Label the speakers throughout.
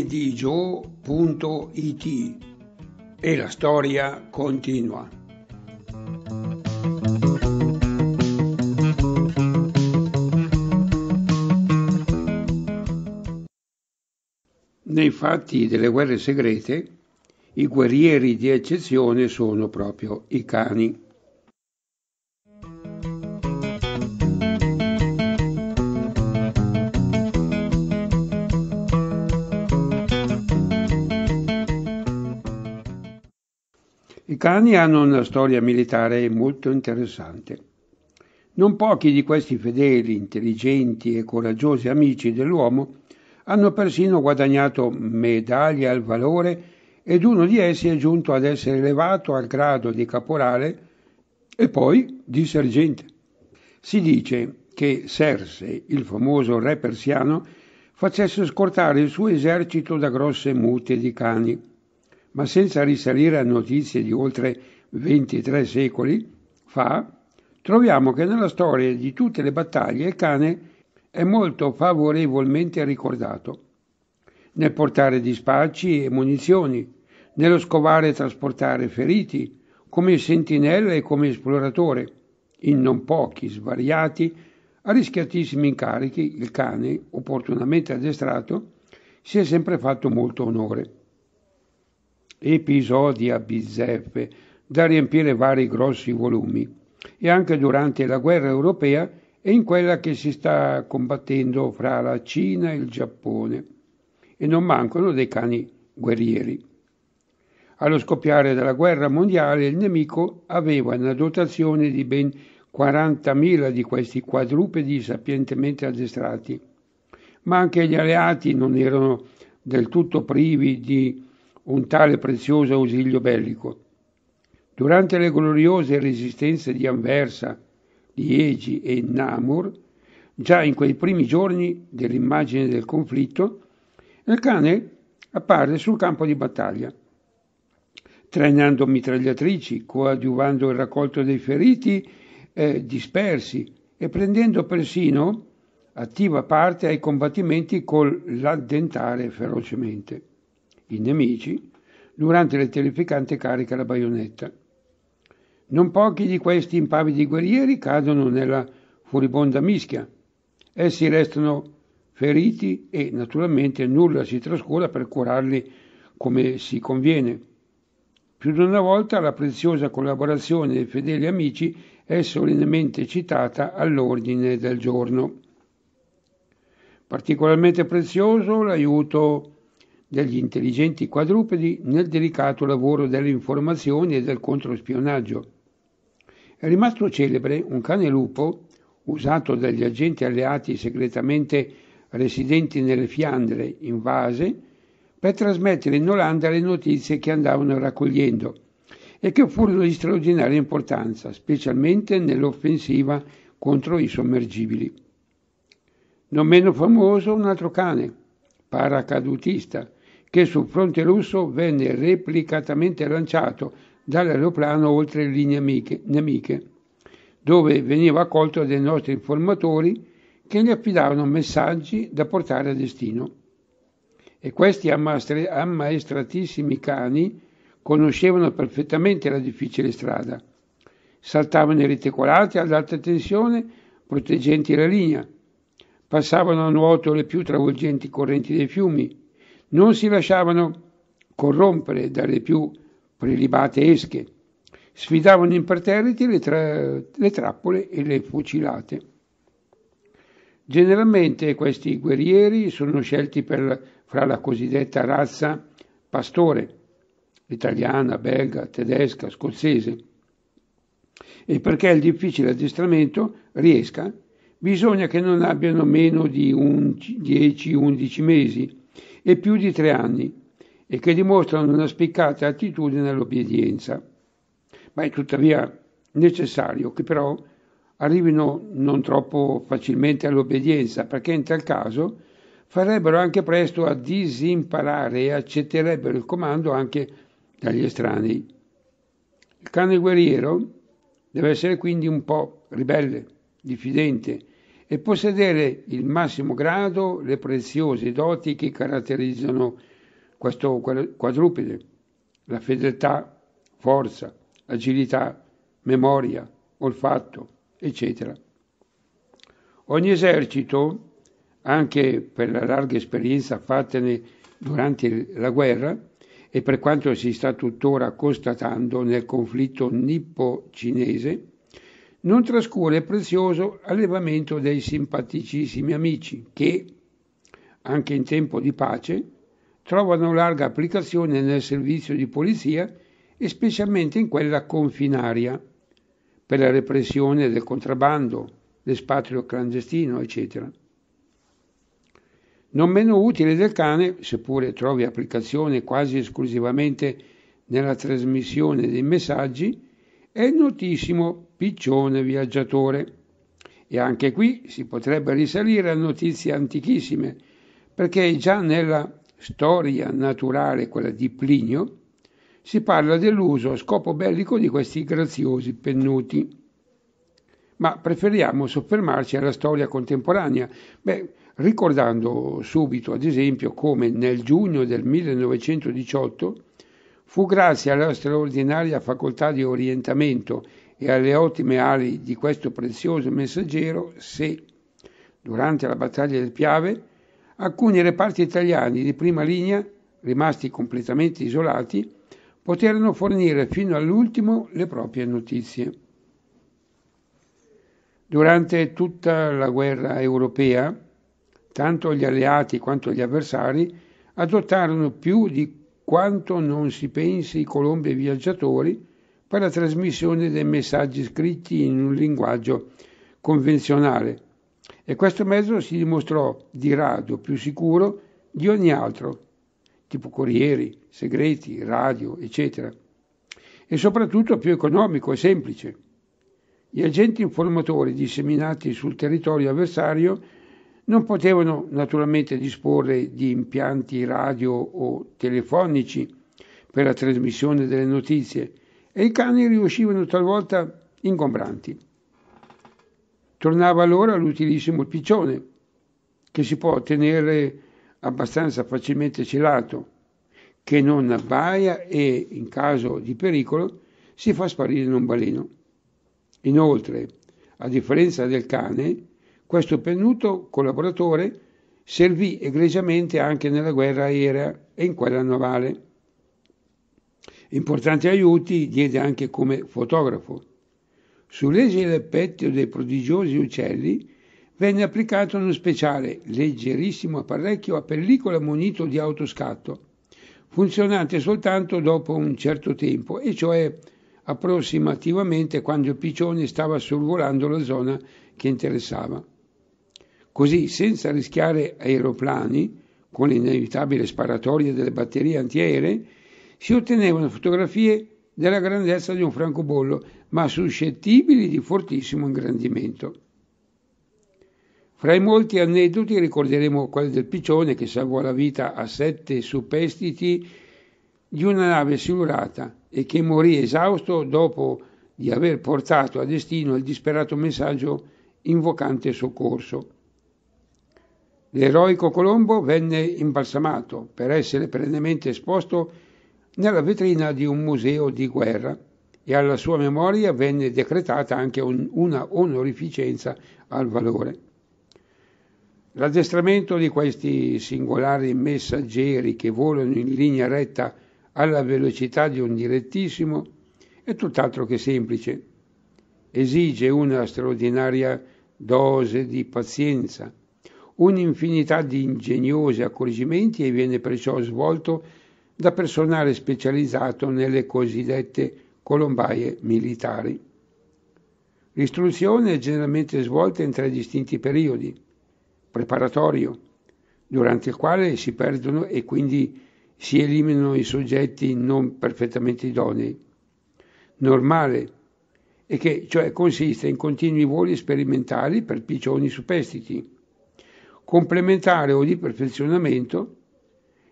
Speaker 1: eddigio.it e la storia continua. Nei fatti delle guerre segrete, i guerrieri di eccezione sono proprio i cani. I cani hanno una storia militare molto interessante. Non pochi di questi fedeli, intelligenti e coraggiosi amici dell'uomo hanno persino guadagnato medaglie al valore ed uno di essi è giunto ad essere elevato al grado di caporale e poi di sergente. Si dice che Serse, il famoso re persiano, facesse scortare il suo esercito da grosse mute di cani ma senza risalire a notizie di oltre 23 secoli fa, troviamo che nella storia di tutte le battaglie il cane è molto favorevolmente ricordato. Nel portare dispacci e munizioni, nello scovare e trasportare feriti, come sentinella e come esploratore, in non pochi svariati, arrischiatissimi incarichi, il cane, opportunamente addestrato, si è sempre fatto molto onore episodi a bizzeffe da riempire vari grossi volumi e anche durante la guerra europea e in quella che si sta combattendo fra la Cina e il Giappone e non mancano dei cani guerrieri. Allo scoppiare della guerra mondiale il nemico aveva una dotazione di ben 40.000 di questi quadrupedi sapientemente addestrati, ma anche gli alleati non erano del tutto privi di un tale prezioso ausilio bellico. Durante le gloriose resistenze di Anversa, Liegi e Namur, già in quei primi giorni dell'immagine del conflitto, il cane apparve sul campo di battaglia, trainando mitragliatrici, coadiuvando il raccolto dei feriti eh, dispersi e prendendo persino attiva parte ai combattimenti col l'addentare ferocemente i nemici, durante la terrificante carica alla baionetta. Non pochi di questi impavidi guerrieri cadono nella furibonda mischia. Essi restano feriti e naturalmente nulla si trascura per curarli come si conviene. Più di una volta la preziosa collaborazione dei fedeli amici è solennemente citata all'ordine del giorno. Particolarmente prezioso l'aiuto degli intelligenti quadrupedi nel delicato lavoro delle informazioni e del controspionaggio. È rimasto celebre un cane lupo, usato dagli agenti alleati segretamente residenti nelle Fiandre invase, per trasmettere in Olanda le notizie che andavano raccogliendo e che furono di straordinaria importanza, specialmente nell'offensiva contro i sommergibili. Non meno famoso un altro cane, paracadutista, che sul fronte russo venne replicatamente lanciato dall'aeroplano oltre le linee amiche, nemiche, dove veniva accolto dai nostri informatori che gli affidavano messaggi da portare a destino. E questi ammaestre, ammaestratissimi cani conoscevano perfettamente la difficile strada. Saltavano i reticolati ad alta tensione, proteggenti la linea. Passavano a nuoto le più travolgenti correnti dei fiumi, non si lasciavano corrompere dalle più prelibate esche, sfidavano imperterriti le, tra- le trappole e le fucilate. Generalmente questi guerrieri sono scelti per, fra la cosiddetta razza pastore, italiana, belga, tedesca, scozzese, e perché il difficile addestramento riesca, bisogna che non abbiano meno di 10-11 mesi e più di tre anni e che dimostrano una spiccata attitudine all'obbedienza. Ma è tuttavia necessario che però arrivino non troppo facilmente all'obbedienza, perché in tal caso farebbero anche presto a disimparare e accetterebbero il comando anche dagli estranei. Il cane guerriero deve essere quindi un po' ribelle, diffidente, e possedere il massimo grado le preziose doti che caratterizzano questo quadrupede, la fedeltà, forza, agilità, memoria, olfatto, eccetera. Ogni esercito, anche per la larga esperienza fattene durante la guerra e per quanto si sta tuttora constatando nel conflitto nippo-cinese, non trascura il prezioso allevamento dei simpaticissimi amici che, anche in tempo di pace, trovano larga applicazione nel servizio di polizia e specialmente in quella confinaria, per la repressione del contrabbando, l'espatrio clandestino, eccetera. Non meno utile del cane, seppure trovi applicazione quasi esclusivamente nella trasmissione dei messaggi, è il notissimo piccione viaggiatore. E anche qui si potrebbe risalire a notizie antichissime, perché già nella storia naturale, quella di Plinio, si parla dell'uso a scopo bellico di questi graziosi pennuti. Ma preferiamo soffermarci alla storia contemporanea, Beh, ricordando subito, ad esempio, come nel giugno del 1918 Fu grazie alla straordinaria facoltà di orientamento e alle ottime ali di questo prezioso messaggero se, durante la battaglia del Piave, alcuni reparti italiani di prima linea, rimasti completamente isolati, poterono fornire fino all'ultimo le proprie notizie. Durante tutta la guerra europea, tanto gli alleati quanto gli avversari adottarono più di quanto non si pensi colombi viaggiatori per la trasmissione dei messaggi scritti in un linguaggio convenzionale. E questo mezzo si dimostrò di rado più sicuro di ogni altro, tipo corrieri, segreti, radio, eccetera, e soprattutto più economico e semplice. Gli agenti informatori disseminati sul territorio avversario non potevano naturalmente disporre di impianti radio o telefonici per la trasmissione delle notizie e i cani riuscivano talvolta ingombranti. Tornava allora l'utilissimo piccione, che si può tenere abbastanza facilmente celato, che non abbaia e, in caso di pericolo, si fa sparire in un baleno. Inoltre, a differenza del cane, questo pennuto collaboratore servì egregiamente anche nella guerra aerea e in quella navale. Importanti aiuti diede anche come fotografo. Sull'esile petto dei prodigiosi uccelli venne applicato uno speciale, leggerissimo apparecchio a pellicola munito di autoscatto, funzionante soltanto dopo un certo tempo, e cioè approssimativamente quando il piccione stava sorvolando la zona che interessava. Così, senza rischiare aeroplani, con l'inevitabile sparatoria delle batterie antiaeree, si ottenevano fotografie della grandezza di un francobollo, ma suscettibili di fortissimo ingrandimento. Fra i molti aneddoti ricorderemo quello del piccione che salvò la vita a sette superstiti di una nave silurata e che morì esausto dopo di aver portato a destino il disperato messaggio invocante soccorso. L'eroico Colombo venne imbalsamato per essere perennemente esposto nella vetrina di un museo di guerra e alla sua memoria venne decretata anche un, una onorificenza al valore. L'addestramento di questi singolari messaggeri che volano in linea retta alla velocità di un direttissimo è tutt'altro che semplice. Esige una straordinaria dose di pazienza, un'infinità di ingegnosi accorgimenti e viene perciò svolto da personale specializzato nelle cosiddette colombaie militari. L'istruzione è generalmente svolta in tre distinti periodi. Preparatorio, durante il quale si perdono e quindi si eliminano i soggetti non perfettamente idonei. Normale, e che cioè consiste in continui voli sperimentali per piccioni superstiti complementare o di perfezionamento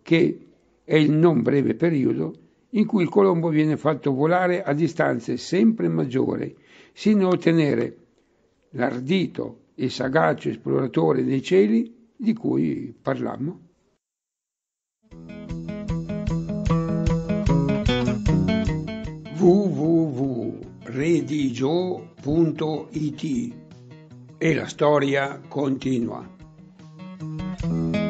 Speaker 1: che è il non breve periodo in cui il colombo viene fatto volare a distanze sempre maggiori, sino a ottenere l'ardito e sagace esploratore dei cieli di cui parlammo. www.redigio.it e la storia continua. Mm-hmm.